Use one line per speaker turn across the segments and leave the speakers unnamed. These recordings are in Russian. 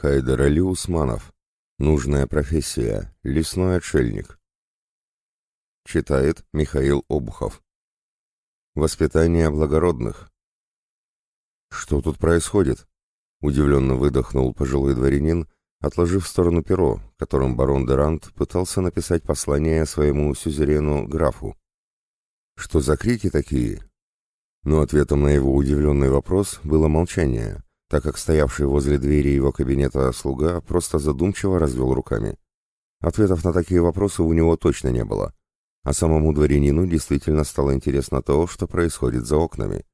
Хайдер Али Усманов. Нужная профессия. Лесной отшельник. Читает Михаил Обухов. Воспитание благородных. Что тут происходит? Удивленно выдохнул пожилой дворянин, отложив в сторону перо, которым барон Дерант пытался написать послание своему сюзерену графу. Что за крики такие? Но ответом на его удивленный вопрос было молчание, так как стоявший возле двери его кабинета слуга просто задумчиво развел руками. Ответов на такие вопросы у него точно не было. А самому дворянину действительно стало интересно то, что происходит за окнами,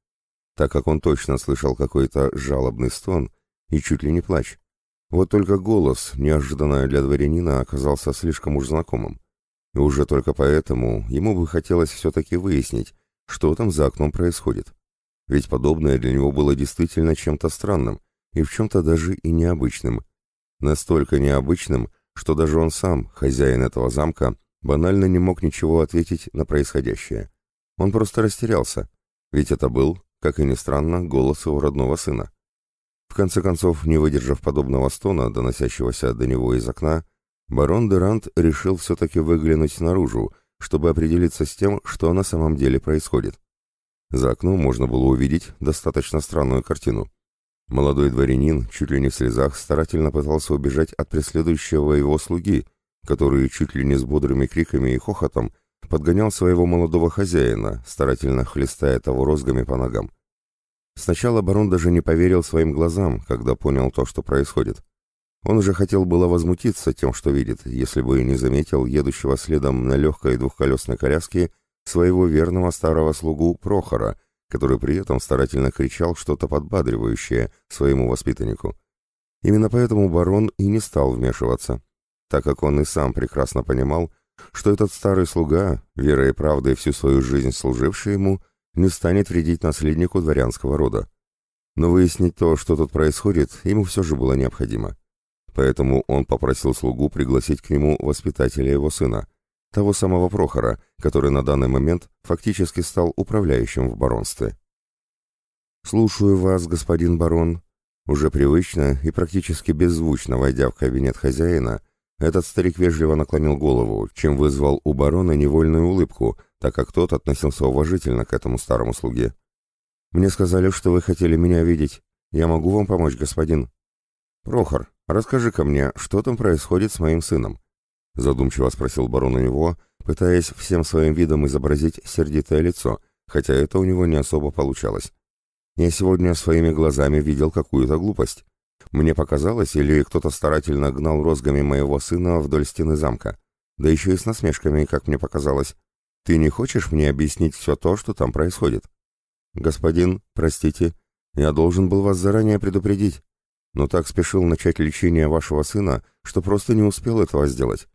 так как он точно слышал какой-то жалобный стон и чуть ли не плач. Вот только голос, неожиданно для дворянина, оказался слишком уж знакомым. И уже только поэтому ему бы хотелось все-таки выяснить, что там за окном происходит ведь подобное для него было действительно чем-то странным и в чем-то даже и необычным. Настолько необычным, что даже он сам, хозяин этого замка, банально не мог ничего ответить на происходящее. Он просто растерялся, ведь это был, как и ни странно, голос его родного сына. В конце концов, не выдержав подобного стона, доносящегося до него из окна, барон Дерант решил все-таки выглянуть наружу, чтобы определиться с тем, что на самом деле происходит. За окном можно было увидеть достаточно странную картину. Молодой дворянин, чуть ли не в слезах, старательно пытался убежать от преследующего его слуги, который чуть ли не с бодрыми криками и хохотом подгонял своего молодого хозяина, старательно хлестая того розгами по ногам. Сначала барон даже не поверил своим глазам, когда понял то, что происходит. Он уже хотел было возмутиться тем, что видит, если бы и не заметил едущего следом на легкой двухколесной коляске своего верного старого слугу Прохора, который при этом старательно кричал что-то подбадривающее своему воспитаннику. Именно поэтому барон и не стал вмешиваться, так как он и сам прекрасно понимал, что этот старый слуга, верой и правдой всю свою жизнь служивший ему, не станет вредить наследнику дворянского рода. Но выяснить то, что тут происходит, ему все же было необходимо. Поэтому он попросил слугу пригласить к нему воспитателя его сына, того самого Прохора, который на данный момент фактически стал управляющим в баронстве. «Слушаю вас, господин барон». Уже привычно и практически беззвучно войдя в кабинет хозяина, этот старик вежливо наклонил голову, чем вызвал у барона невольную улыбку, так как тот относился уважительно к этому старому слуге. «Мне сказали, что вы хотели меня видеть. Я могу вам помочь, господин?» «Прохор, расскажи-ка мне, что там происходит с моим сыном?» — задумчиво спросил барон у него, пытаясь всем своим видом изобразить сердитое лицо, хотя это у него не особо получалось. «Я сегодня своими глазами видел какую-то глупость. Мне показалось, или кто-то старательно гнал розгами моего сына вдоль стены замка. Да еще и с насмешками, как мне показалось. Ты не хочешь мне объяснить все то, что там происходит?» «Господин, простите, я должен был вас заранее предупредить, но так спешил начать лечение вашего сына, что просто не успел этого сделать».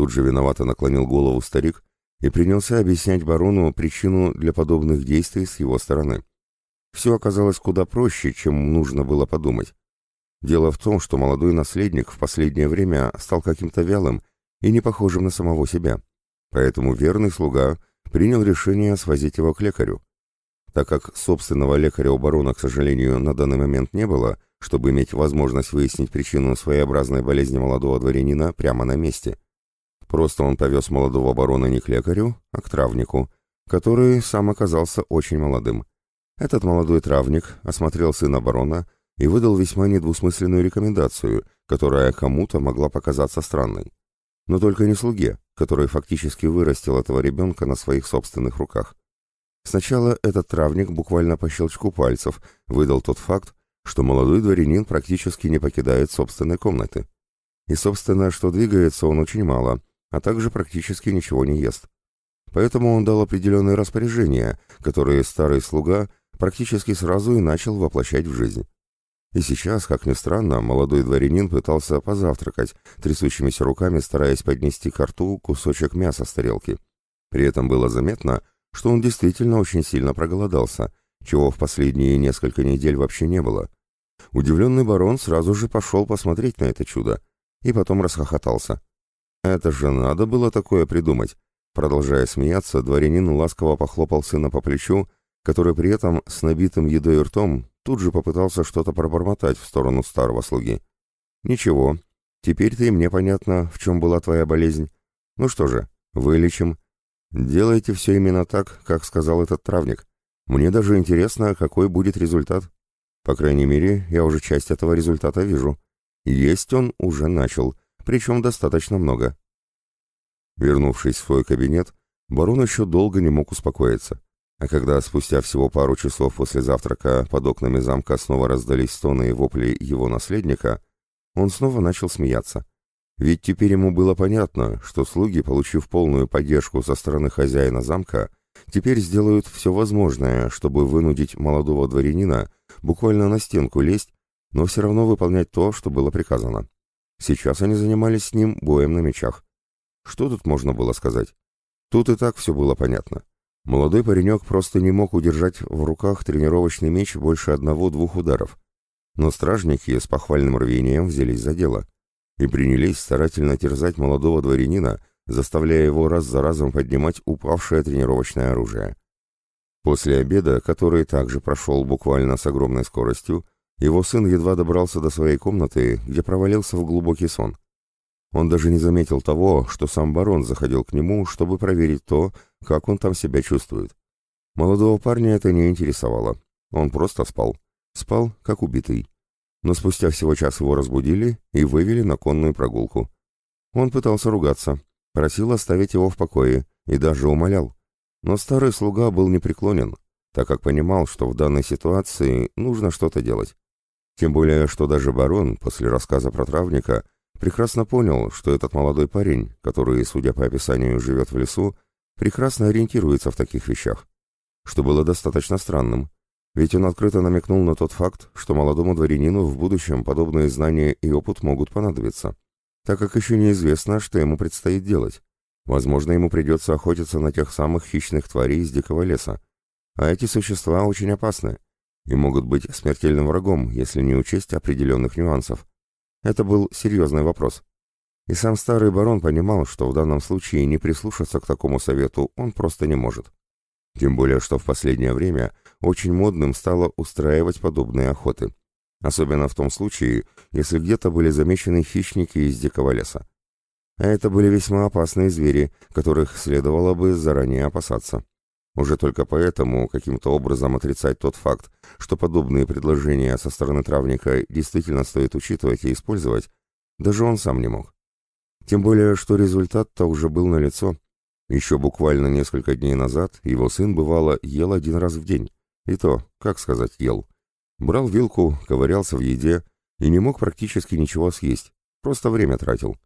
Тут же виновато наклонил голову старик и принялся объяснять барону причину для подобных действий с его стороны. Все оказалось куда проще, чем нужно было подумать. Дело в том, что молодой наследник в последнее время стал каким-то вялым и не похожим на самого себя. Поэтому верный слуга принял решение свозить его к лекарю. Так как собственного лекаря у барона, к сожалению, на данный момент не было, чтобы иметь возможность выяснить причину своеобразной болезни молодого дворянина прямо на месте – Просто он повез молодого барона не к лекарю, а к травнику, который сам оказался очень молодым. Этот молодой травник осмотрел сына барона и выдал весьма недвусмысленную рекомендацию, которая кому-то могла показаться странной. Но только не слуге, который фактически вырастил этого ребенка на своих собственных руках. Сначала этот травник буквально по щелчку пальцев выдал тот факт, что молодой дворянин практически не покидает собственной комнаты. И, собственно, что двигается он очень мало, а также практически ничего не ест. Поэтому он дал определенные распоряжения, которые старый слуга практически сразу и начал воплощать в жизнь. И сейчас, как ни странно, молодой дворянин пытался позавтракать, трясущимися руками стараясь поднести к рту кусочек мяса с тарелки. При этом было заметно, что он действительно очень сильно проголодался, чего в последние несколько недель вообще не было. Удивленный барон сразу же пошел посмотреть на это чудо и потом расхохотался. «Это же надо было такое придумать!» Продолжая смеяться, дворянин ласково похлопал сына по плечу, который при этом с набитым едой ртом тут же попытался что-то пробормотать в сторону старого слуги. «Ничего, ты мне понятно, в чем была твоя болезнь. Ну что же, вылечим. Делайте все именно так, как сказал этот травник. Мне даже интересно, какой будет результат. По крайней мере, я уже часть этого результата вижу. Есть он уже начал», причем достаточно много. Вернувшись в свой кабинет, барон еще долго не мог успокоиться. А когда спустя всего пару часов после завтрака под окнами замка снова раздались стоны и вопли его наследника, он снова начал смеяться. Ведь теперь ему было понятно, что слуги, получив полную поддержку со стороны хозяина замка, теперь сделают все возможное, чтобы вынудить молодого дворянина буквально на стенку лезть, но все равно выполнять то, что было приказано. Сейчас они занимались с ним боем на мечах. Что тут можно было сказать? Тут и так все было понятно. Молодой паренек просто не мог удержать в руках тренировочный меч больше одного-двух ударов. Но стражники с похвальным рвением взялись за дело и принялись старательно терзать молодого дворянина, заставляя его раз за разом поднимать упавшее тренировочное оружие. После обеда, который также прошел буквально с огромной скоростью, его сын едва добрался до своей комнаты, где провалился в глубокий сон. Он даже не заметил того, что сам барон заходил к нему, чтобы проверить то, как он там себя чувствует. Молодого парня это не интересовало. Он просто спал. Спал, как убитый. Но спустя всего час его разбудили и вывели на конную прогулку. Он пытался ругаться, просил оставить его в покое и даже умолял. Но старый слуга был непреклонен, так как понимал, что в данной ситуации нужно что-то делать. Тем более, что даже барон, после рассказа про травника, прекрасно понял, что этот молодой парень, который, судя по описанию, живет в лесу, прекрасно ориентируется в таких вещах, что было достаточно странным, ведь он открыто намекнул на тот факт, что молодому дворянину в будущем подобные знания и опыт могут понадобиться, так как еще неизвестно, что ему предстоит делать. Возможно, ему придется охотиться на тех самых хищных тварей из дикого леса. А эти существа очень опасны, и могут быть смертельным врагом, если не учесть определенных нюансов. Это был серьезный вопрос. И сам старый барон понимал, что в данном случае не прислушаться к такому совету он просто не может. Тем более, что в последнее время очень модным стало устраивать подобные охоты. Особенно в том случае, если где-то были замечены хищники из дикого леса. А это были весьма опасные звери, которых следовало бы заранее опасаться. Уже только поэтому каким-то образом отрицать тот факт, что подобные предложения со стороны травника действительно стоит учитывать и использовать, даже он сам не мог. Тем более, что результат-то уже был налицо. Еще буквально несколько дней назад его сын, бывало, ел один раз в день. И то, как сказать, ел. Брал вилку, ковырялся в еде и не мог практически ничего съесть. Просто время тратил.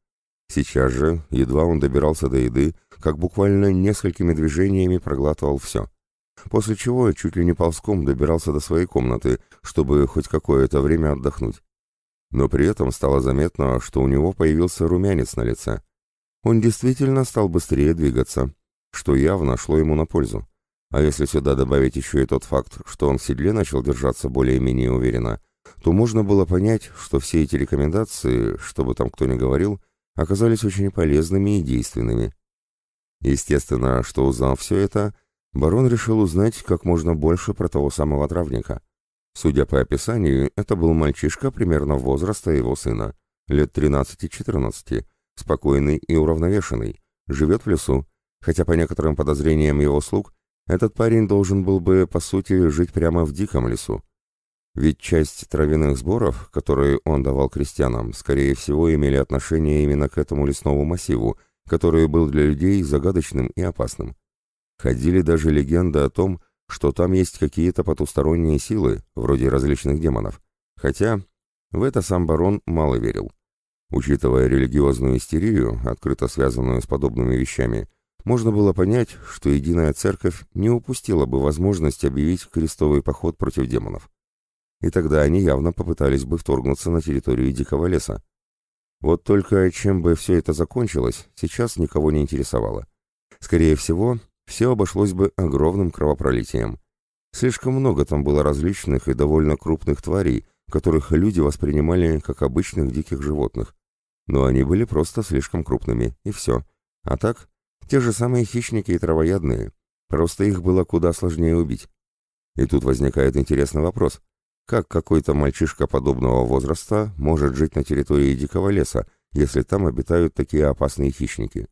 Сейчас же, едва он добирался до еды, как буквально несколькими движениями проглатывал все. После чего чуть ли не ползком добирался до своей комнаты, чтобы хоть какое-то время отдохнуть. Но при этом стало заметно, что у него появился румянец на лице. Он действительно стал быстрее двигаться, что явно шло ему на пользу. А если сюда добавить еще и тот факт, что он в седле начал держаться более-менее уверенно, то можно было понять, что все эти рекомендации, что бы там кто ни говорил – оказались очень полезными и действенными. Естественно, что узнав все это, барон решил узнать как можно больше про того самого травника. Судя по описанию, это был мальчишка примерно возраста его сына, лет 13-14, спокойный и уравновешенный, живет в лесу, хотя по некоторым подозрениям его слуг, этот парень должен был бы, по сути, жить прямо в диком лесу. Ведь часть травяных сборов, которые он давал крестьянам, скорее всего, имели отношение именно к этому лесному массиву, который был для людей загадочным и опасным. Ходили даже легенды о том, что там есть какие-то потусторонние силы, вроде различных демонов. Хотя в это сам барон мало верил. Учитывая религиозную истерию, открыто связанную с подобными вещами, можно было понять, что единая церковь не упустила бы возможность объявить крестовый поход против демонов и тогда они явно попытались бы вторгнуться на территорию дикого леса. Вот только чем бы все это закончилось, сейчас никого не интересовало. Скорее всего, все обошлось бы огромным кровопролитием. Слишком много там было различных и довольно крупных тварей, которых люди воспринимали как обычных диких животных. Но они были просто слишком крупными, и все. А так, те же самые хищники и травоядные. Просто их было куда сложнее убить. И тут возникает интересный вопрос – как какой-то мальчишка подобного возраста может жить на территории дикого леса, если там обитают такие опасные хищники?